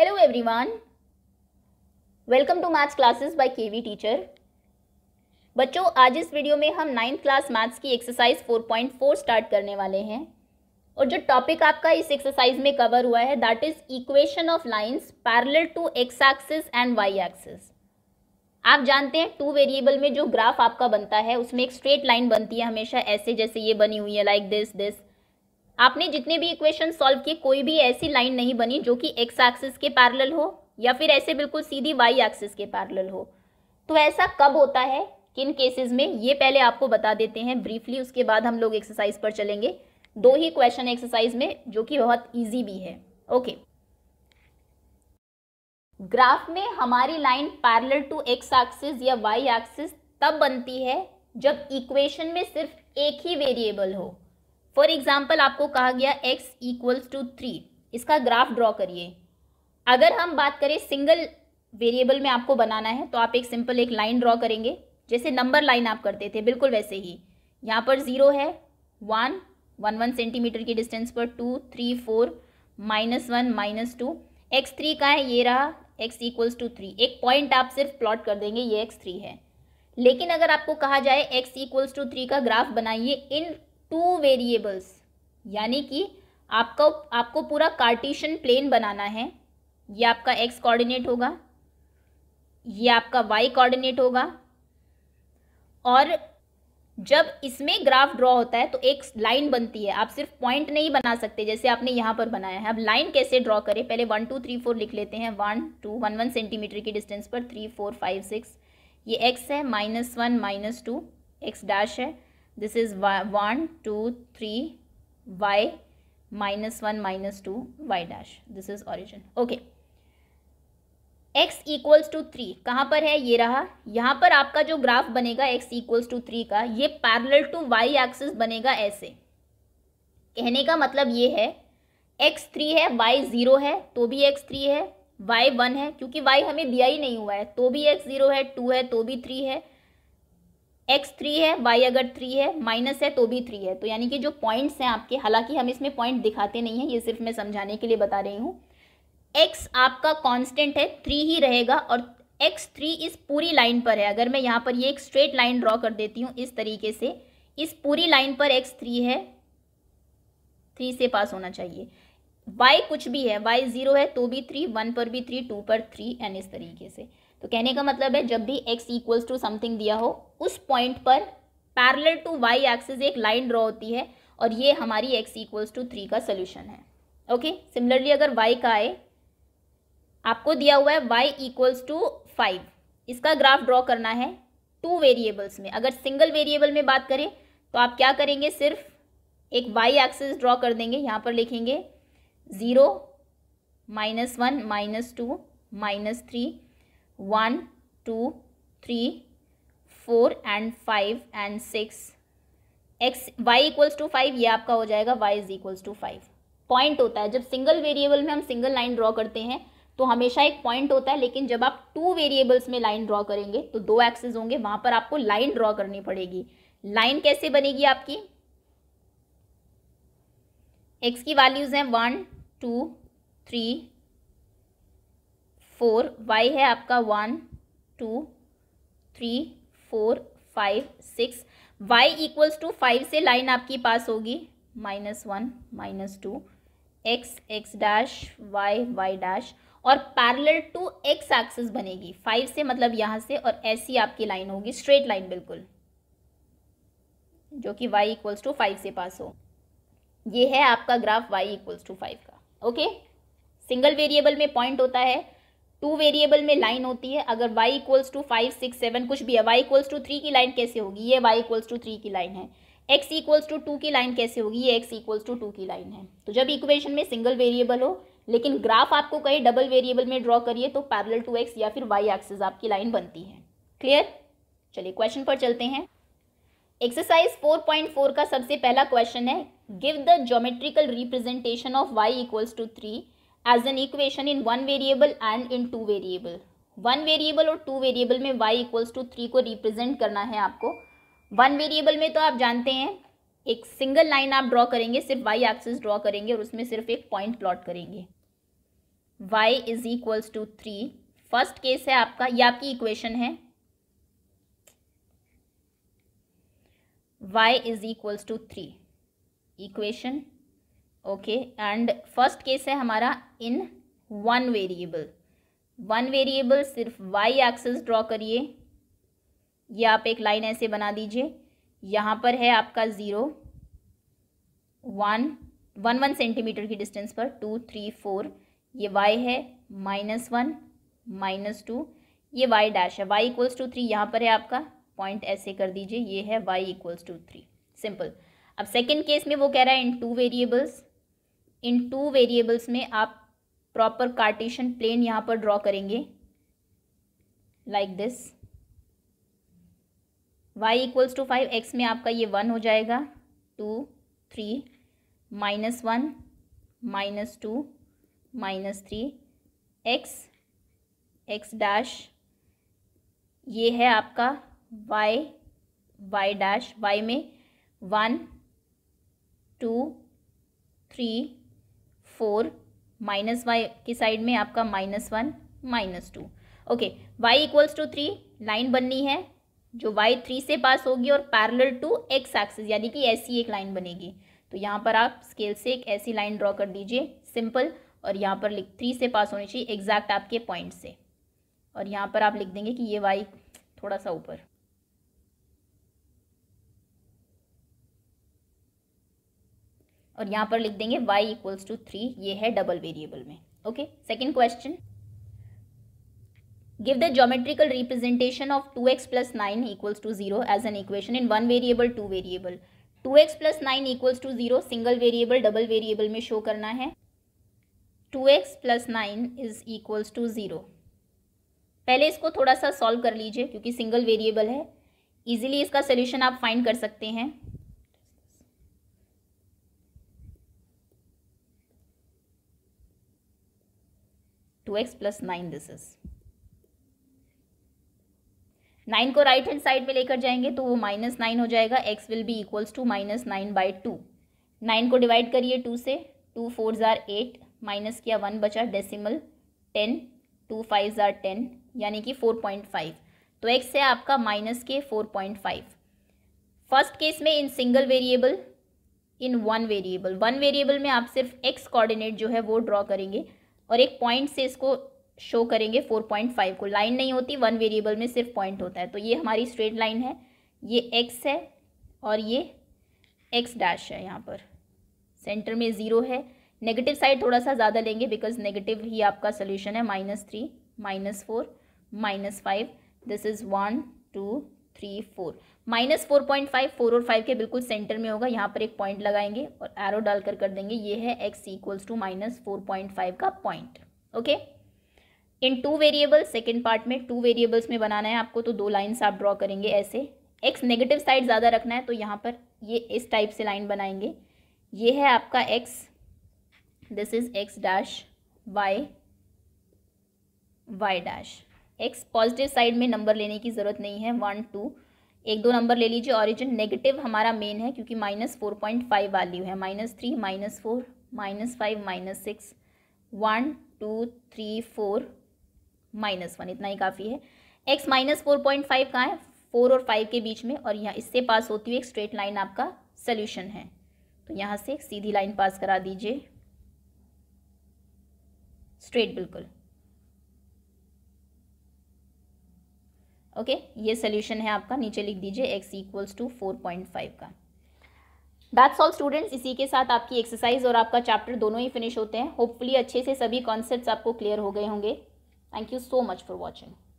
hello everyone welcome to maths classes by KV teacher बच्चों आज इस वीडियो में हम नाइन्थ क्लास मैथ्स की एक्सरसाइज 4.4 स्टार्ट करने वाले हैं और जो टॉपिक आपका इस एक्सरसाइज में कवर हुआ है that is equation of lines parallel to X axis and Y axis आप जानते हैं टू वेरिएबल में जो ग्राफ आपका बनता है उसमें एक स्ट्रेट लाइन बनती है हमेशा ऐसे जैसे ये बनी हुई है लाइक दिस दिस आपने जितने भी इक्वेशन सॉल्व किए कोई भी ऐसी लाइन नहीं बनी जो कि एक्स एक्सिस के पैरेलल हो या फिर ऐसे बिल्कुल सीधी वाई एक्सिस के पैरेलल हो तो ऐसा कब होता है किन केसेस में ये पहले आपको बता देते हैं ब्रीफली उसके बाद हम लोग एक्सरसाइज पर चलेंगे दो ही क्वेश्चन एक्सरसाइज में जो कि बहुत ईजी भी है ओके ग्राफ में हमारी line parallel to X axis या वाई एक्सिस तब बनती है जब इक्वेशन में सिर्फ एक ही वेरिएबल हो फॉर एग्जाम्पल आपको कहा गया एक्स इक्वल्स टू थ्री इसका ग्राफ ड्रॉ करिए अगर हम बात करें सिंगल वेरिएबल में आपको बनाना है तो आप एक सिंपल एक लाइन ड्रॉ करेंगे जैसे नंबर लाइन आप करते थे बिल्कुल वैसे ही यहाँ पर ज़ीरो है वन वन वन सेंटीमीटर की डिस्टेंस पर two three four minus one minus two X three का है ये रहा एक्स इक्वल्स टू थ्री एक पॉइंट आप सिर्फ प्लॉट कर देंगे ये एक्स थ्री है लेकिन अगर आपको कहा जाए एक्स इक्वल्स टू थ्री का ग्राफ बनाइए इन टू वेरिएबल्स यानी कि आपको आपको पूरा कार्टिशन प्लेन बनाना है ये आपका एक्स कोऑर्डिनेट होगा ये आपका वाई कोऑर्डिनेट होगा और जब इसमें ग्राफ ड्रॉ होता है तो एक लाइन बनती है आप सिर्फ पॉइंट नहीं बना सकते जैसे आपने यहाँ पर बनाया है अब लाइन कैसे ड्रॉ करें पहले वन टू थ्री फोर लिख लेते हैं one two one one centimetre की डिस्टेंस पर थ्री फोर फाइव सिक्स ये एक्स है minus one minus two X dash है this is one two three Y minus one minus two Y dash this is origin okay X equals to three कहाँ पर है ये रहा यहाँ पर आपका जो ग्राफ बनेगा एक्स इक्वल्स टू थ्री का ये पैरल टू वाई एक्सिस बनेगा ऐसे कहने का मतलब ये है एक्स थ्री है वाई ज़ीरो है तो भी एक्स थ्री है वाई वन है क्योंकि वाई हमें दिया ही नहीं हुआ है तो भी एक्स ज़ीरो है टू है तो भी थ्री है एक्स थ्री है वाई अगर थ्री है माइनस है तो भी थ्री है तो यानी कि जो पॉइंट्स हैं आपके हालांकि हम इसमें पॉइंट दिखाते नहीं हैं ये सिर्फ मैं समझाने के लिए बता रही हूँ एक्स आपका कांस्टेंट है थ्री ही रहेगा और एक्स थ्री इस पूरी लाइन पर है अगर मैं यहाँ पर ये एक स्ट्रेट लाइन ड्रॉ कर देती हूँ इस तरीके से इस पूरी लाइन पर एक्स थ्री है थ्री से पास होना चाहिए वाई कुछ भी है वाई ज़ीरो है तो भी थ्री वन पर भी थ्री टू पर थ्री एंड इस तरीके से तो कहने का मतलब है जब भी एक्स इक्वल्स टू समथिंग दिया हो उस पॉइंट पर पैरल टू वाई एक्सिस एक लाइन ड्रॉ होती है और ये हमारी एक्स इक्वल्स टू थ्री का सोल्यूशन है ओके सिमिलरली अगर वाई का आए आपको दिया हुआ है वाई इक्वल्स टू फाइव इसका ग्राफ ड्रॉ करना है टू वेरिएबल्स में अगर सिंगल वेरिएबल में बात करें तो आप क्या करेंगे सिर्फ एक वाई एक्सिस ड्रॉ कर देंगे यहाँ पर लिखेंगे zero minus one minus two minus three one two three four and five and six X Y equals to five ये आपका हो जाएगा Y is equals to five point होता है जब सिंगल वेरिएबल में हम सिंगल लाइन ड्रॉ करते हैं तो हमेशा एक पॉइंट होता है लेकिन जब आप टू वेरिएबल्स में लाइन ड्रॉ करेंगे तो दो एक्सेस होंगे वहां पर आपको लाइन ड्रॉ करनी पड़ेगी लाइन कैसे बनेगी आपकी एक्स की वैल्यूज हैं one two three four Y है आपका one two three four five six Y equals to five से लाइन आपकी पास होगी minus one minus two X X dash Y Y dash और पैरेलल टू एक्स एक्सिस बनेगी five से मतलब यहाँ से और ऐसी आपकी लाइन होगी स्ट्रेट लाइन बिल्कुल जो कि y इक्वल्स टू फाइव से पास हो ये है आपका graph y equals to five का ओके सिंगल वेरिएबल में पॉइंट होता है टू वेरिएबल में लाइन होती है अगर y equals to five six seven कुछ भी है y इक्वल्स टू थ्री की लाइन कैसे होगी ये y इक्वल्स टू थ्री की लाइन है x इक्वल्स टू टू की लाइन कैसे होगी ये x इक्वल्स टू टू की लाइन है तो जब इक्वेशन में सिंगल वेरिएबल हो लेकिन ग्राफ आपको कहीं डबल वेरिएबल में ड्रॉ करिए तो पैरल टू एक्स या फिर वाई एक्सेस आपकी लाइन बनती है क्लियर चलिए क्वेश्चन पर चलते हैं एक्सरसाइज 4.4 का सबसे पहला क्वेश्चन है give the geometrical representation of y equals to three as an equation in one variable and in two variable one variable और टू वेरिएबल में y इक्वल्स टू थ्री को रिप्रेजेंट करना है आपको वन वेरिएबल में तो आप जानते हैं एक सिंगल लाइन आप ड्रॉ करेंगे सिर्फ y एक्सिस ड्रॉ करेंगे और उसमें सिर्फ एक पॉइंट प्लॉट करेंगे y is equals to three first case है आपका ये आपकी इक्वेशन है y is equals to three equation okay and first case है हमारा in one variable one variable सिर्फ वाई एक्सेस ड्रॉ करिए ये आप एक लाइन ऐसे बना दीजिए यहाँ पर है आपका zero one one one centimetre की डिस्टेंस पर टू थ्री फोर ये वाई है माइनस वन माइनस टू ये वाई डैश है वाई इक्वल्स टू थ्री यहाँ पर है आपका पॉइंट ऐसे कर दीजिए ये है Y equals to three simple अब सेकेंड केस में वो कह रहा है in two variables in two variables में आप प्रॉपर कार्टेशन प्लेन यहाँ पर ड्रॉ करेंगे like this y equals to five X में आपका ये वन हो जाएगा two three minus one minus two minus three X X dash ये है आपका y y डैश y में one two three four minus Y की साइड में आपका minus one minus two okay Y equals to three line बननी है जो वाई थ्री से पास होगी और पैरल टू एक्स एक्सिस यानी कि ऐसी एक लाइन बनेगी तो यहाँ पर आप स्केल से एक ऐसी लाइन ड्रॉ कर दीजिए सिंपल और यहाँ पर लिख थ्री से पास होनी चाहिए एग्जैक्ट आपके पॉइंट से और यहाँ पर आप लिख देंगे कि ये वाई थोड़ा सा ऊपर और यहाँ पर लिख देंगे y इक्वल्स टू थ्री ये है डबल वेरिएबल में okay second question give the geometrical representation of two X plus nine equals to zero as an equation in one variable two variable two X plus nine equals to zero single variable double variable में show करना है two X plus nine is equals to zero पहले इसको थोड़ा सा solve कर लीजिए क्योंकि सिंगल वेरिएबल है इजिली इसका सोल्यूशन आप फाइंड कर सकते हैं 2x plus nine this is nine को राइट हैंड साइड में लेकर जाएंगे तो वो माइनस नाइन हो जाएगा x will be equals to minus nine by two nine को डिवाइड करिए टू से two four are eight minus किया वन बचा decimal ten two five are ten यानी कि फोर पॉइंट फाइव तो एक्स है आपका माइनस के four point five first case में in single variable in one variable one variable में आप सिर्फ एक्स कोऑर्डिनेट जो है वो ड्रॉ करेंगे और एक पॉइंट से इसको शो करेंगे फोर पॉइंट फाइव को लाइन नहीं होती वन वेरिएबल में सिर्फ पॉइंट होता है तो ये हमारी स्ट्रेट लाइन है ये एक्स है और ये एक्स डैश है यहाँ पर सेंटर में ज़ीरो है नेगेटिव साइड थोड़ा सा ज़्यादा लेंगे बिकॉज नेगेटिव ही आपका सोल्यूशन है minus three minus four minus five this is one two three four minus four point five four और फाइव के बिल्कुल सेंटर में होगा यहाँ पर एक पॉइंट लगाएंगे और एरो डाल कर कर देंगे ये है x equals to minus four point five का point okay in two variable second part में टू वेरिएबल्स में बनाना है आपको तो दो लाइन्स आप ड्रॉ करेंगे ऐसे एक्स नेगेटिव साइड ज़्यादा रखना है तो यहाँ पर ये इस टाइप से लाइन बनाएंगे ये है आपका x this is x dash Y Y dash x positive side में नंबर लेने की ज़रूरत नहीं है वन टू एक दो नंबर ले लीजिए ऑरिजिन नेगेटिव हमारा मेन है क्योंकि minus four point five value है minus three minus four minus five minus six one two three four minus one इतना ही काफ़ी है x minus four point five कहाँ है फोर और फाइव के बीच में और यहाँ इससे पास होती हुई एक स्ट्रेट लाइन आपका सल्यूशन है तो यहाँ से सीधी लाइन पास करा दीजिए स्ट्रेट बिल्कुल ओके ये सोल्यूशन है आपका नीचे लिख दीजिए x equals to four point five का दैट्स ऑल स्टूडेंट्स इसी के साथ आपकी एक्सरसाइज और आपका चैप्टर दोनों ही फिनिश होते हैं होपफुली अच्छे से सभी कॉन्सेप्ट आपको क्लियर हो गए होंगे thank you so much for watching